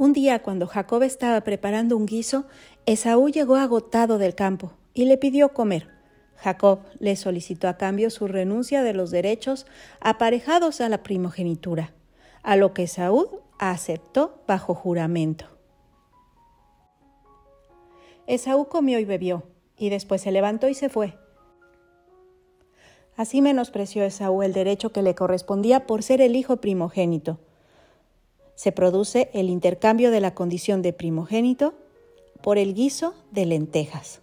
Un día, cuando Jacob estaba preparando un guiso, Esaú llegó agotado del campo y le pidió comer. Jacob le solicitó a cambio su renuncia de los derechos aparejados a la primogenitura, a lo que Esaú aceptó bajo juramento. Esaú comió y bebió, y después se levantó y se fue. Así menospreció Esaú el derecho que le correspondía por ser el hijo primogénito se produce el intercambio de la condición de primogénito por el guiso de lentejas.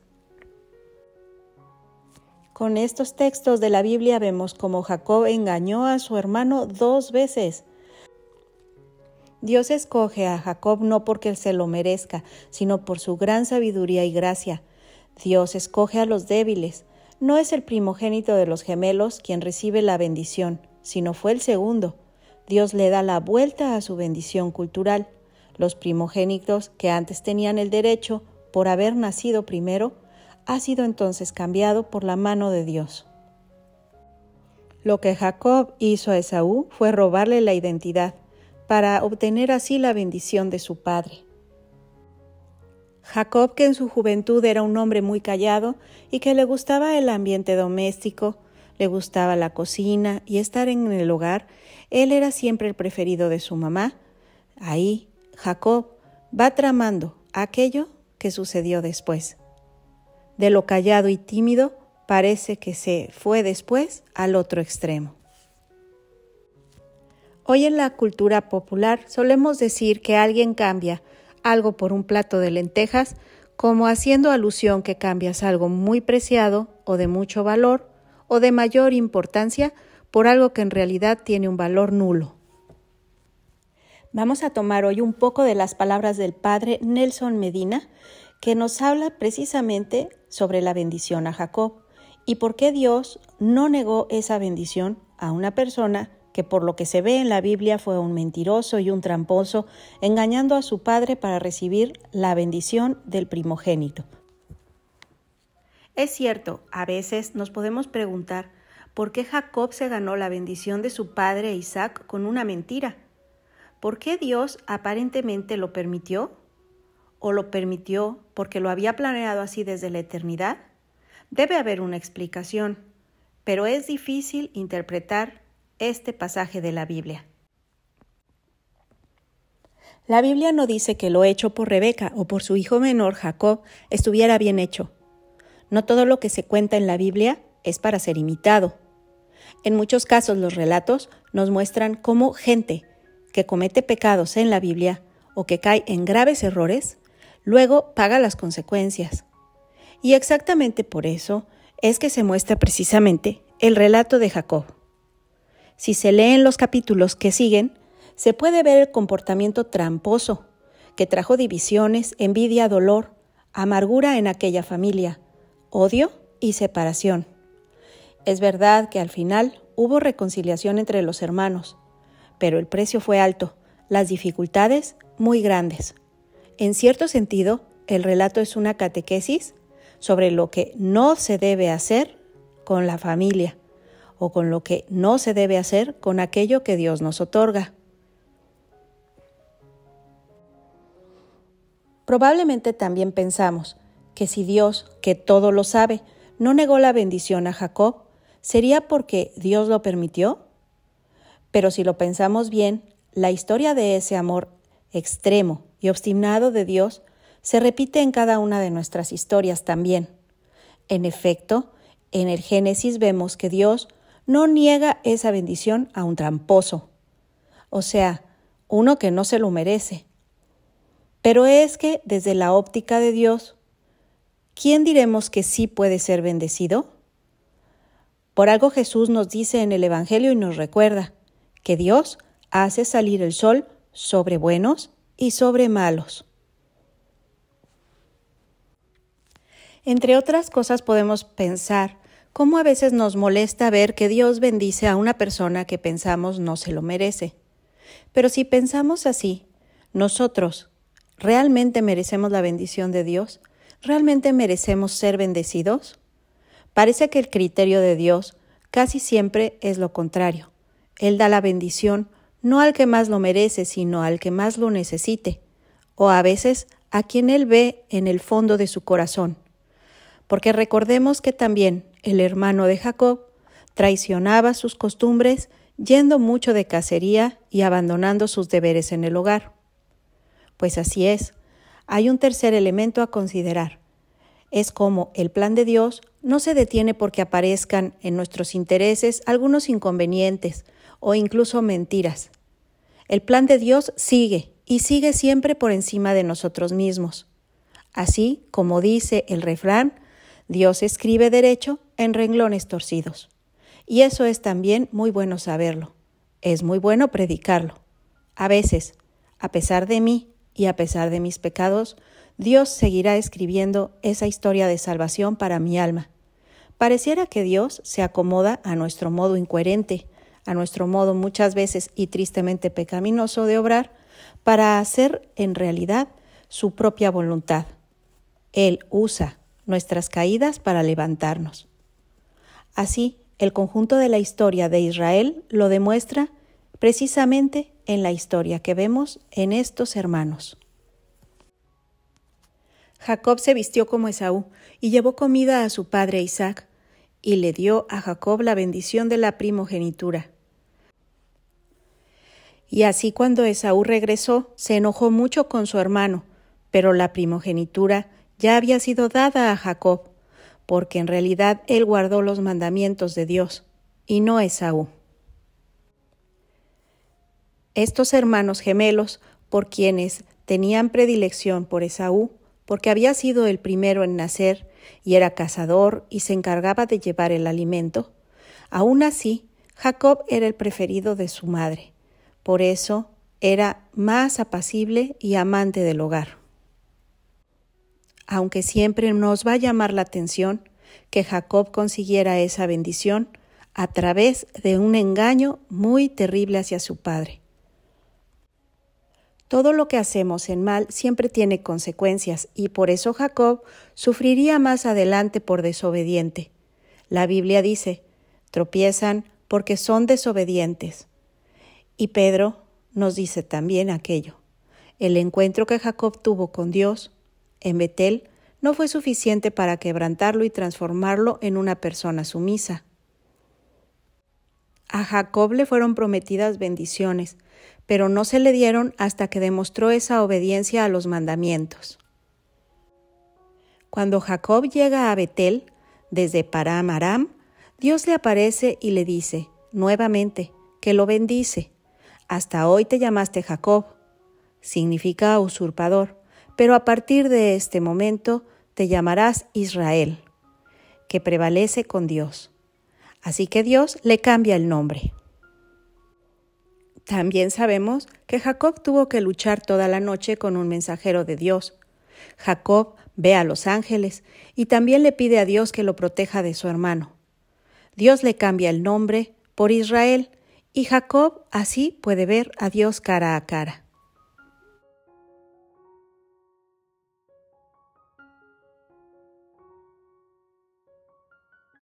Con estos textos de la Biblia vemos cómo Jacob engañó a su hermano dos veces. Dios escoge a Jacob no porque él se lo merezca, sino por su gran sabiduría y gracia. Dios escoge a los débiles. No es el primogénito de los gemelos quien recibe la bendición, sino fue el segundo Dios le da la vuelta a su bendición cultural. Los primogénitos que antes tenían el derecho por haber nacido primero, ha sido entonces cambiado por la mano de Dios. Lo que Jacob hizo a Esaú fue robarle la identidad, para obtener así la bendición de su padre. Jacob, que en su juventud era un hombre muy callado y que le gustaba el ambiente doméstico, le gustaba la cocina y estar en el hogar, él era siempre el preferido de su mamá. Ahí, Jacob va tramando aquello que sucedió después. De lo callado y tímido, parece que se fue después al otro extremo. Hoy en la cultura popular solemos decir que alguien cambia algo por un plato de lentejas, como haciendo alusión que cambias algo muy preciado o de mucho valor o de mayor importancia por algo que en realidad tiene un valor nulo. Vamos a tomar hoy un poco de las palabras del padre Nelson Medina, que nos habla precisamente sobre la bendición a Jacob y por qué Dios no negó esa bendición a una persona que por lo que se ve en la Biblia fue un mentiroso y un tramposo, engañando a su padre para recibir la bendición del primogénito. Es cierto, a veces nos podemos preguntar por qué Jacob se ganó la bendición de su padre Isaac con una mentira. ¿Por qué Dios aparentemente lo permitió? ¿O lo permitió porque lo había planeado así desde la eternidad? Debe haber una explicación, pero es difícil interpretar este pasaje de la Biblia. La Biblia no dice que lo hecho por Rebeca o por su hijo menor Jacob estuviera bien hecho. No todo lo que se cuenta en la Biblia es para ser imitado. En muchos casos los relatos nos muestran cómo gente que comete pecados en la Biblia o que cae en graves errores, luego paga las consecuencias. Y exactamente por eso es que se muestra precisamente el relato de Jacob. Si se leen los capítulos que siguen, se puede ver el comportamiento tramposo, que trajo divisiones, envidia, dolor, amargura en aquella familia, odio y separación. Es verdad que al final hubo reconciliación entre los hermanos, pero el precio fue alto, las dificultades muy grandes. En cierto sentido, el relato es una catequesis sobre lo que no se debe hacer con la familia o con lo que no se debe hacer con aquello que Dios nos otorga. Probablemente también pensamos, que si Dios, que todo lo sabe, no negó la bendición a Jacob, ¿sería porque Dios lo permitió? Pero si lo pensamos bien, la historia de ese amor extremo y obstinado de Dios se repite en cada una de nuestras historias también. En efecto, en el Génesis vemos que Dios no niega esa bendición a un tramposo, o sea, uno que no se lo merece. Pero es que desde la óptica de Dios, ¿quién diremos que sí puede ser bendecido? Por algo Jesús nos dice en el Evangelio y nos recuerda que Dios hace salir el sol sobre buenos y sobre malos. Entre otras cosas podemos pensar cómo a veces nos molesta ver que Dios bendice a una persona que pensamos no se lo merece. Pero si pensamos así, nosotros, ¿realmente merecemos la bendición de Dios? ¿realmente merecemos ser bendecidos? Parece que el criterio de Dios casi siempre es lo contrario. Él da la bendición no al que más lo merece, sino al que más lo necesite, o a veces a quien Él ve en el fondo de su corazón. Porque recordemos que también el hermano de Jacob traicionaba sus costumbres yendo mucho de cacería y abandonando sus deberes en el hogar. Pues así es, hay un tercer elemento a considerar. Es como el plan de Dios no se detiene porque aparezcan en nuestros intereses algunos inconvenientes o incluso mentiras. El plan de Dios sigue y sigue siempre por encima de nosotros mismos. Así como dice el refrán, Dios escribe derecho en renglones torcidos. Y eso es también muy bueno saberlo. Es muy bueno predicarlo. A veces, a pesar de mí, y a pesar de mis pecados, Dios seguirá escribiendo esa historia de salvación para mi alma. Pareciera que Dios se acomoda a nuestro modo incoherente, a nuestro modo muchas veces y tristemente pecaminoso de obrar, para hacer en realidad su propia voluntad. Él usa nuestras caídas para levantarnos. Así, el conjunto de la historia de Israel lo demuestra precisamente en la historia que vemos en estos hermanos. Jacob se vistió como Esaú y llevó comida a su padre Isaac, y le dio a Jacob la bendición de la primogenitura. Y así cuando Esaú regresó, se enojó mucho con su hermano, pero la primogenitura ya había sido dada a Jacob, porque en realidad él guardó los mandamientos de Dios, y no Esaú. Estos hermanos gemelos, por quienes tenían predilección por Esaú, porque había sido el primero en nacer, y era cazador y se encargaba de llevar el alimento, aún así, Jacob era el preferido de su madre. Por eso era más apacible y amante del hogar. Aunque siempre nos va a llamar la atención que Jacob consiguiera esa bendición a través de un engaño muy terrible hacia su padre todo lo que hacemos en mal siempre tiene consecuencias y por eso Jacob sufriría más adelante por desobediente. La Biblia dice, tropiezan porque son desobedientes. Y Pedro nos dice también aquello. El encuentro que Jacob tuvo con Dios en Betel no fue suficiente para quebrantarlo y transformarlo en una persona sumisa. A Jacob le fueron prometidas bendiciones, pero no se le dieron hasta que demostró esa obediencia a los mandamientos. Cuando Jacob llega a Betel, desde Param Aram, Dios le aparece y le dice, nuevamente, que lo bendice. Hasta hoy te llamaste Jacob, significa usurpador, pero a partir de este momento te llamarás Israel, que prevalece con Dios. Así que Dios le cambia el nombre. También sabemos que Jacob tuvo que luchar toda la noche con un mensajero de Dios. Jacob ve a los ángeles y también le pide a Dios que lo proteja de su hermano. Dios le cambia el nombre por Israel y Jacob así puede ver a Dios cara a cara.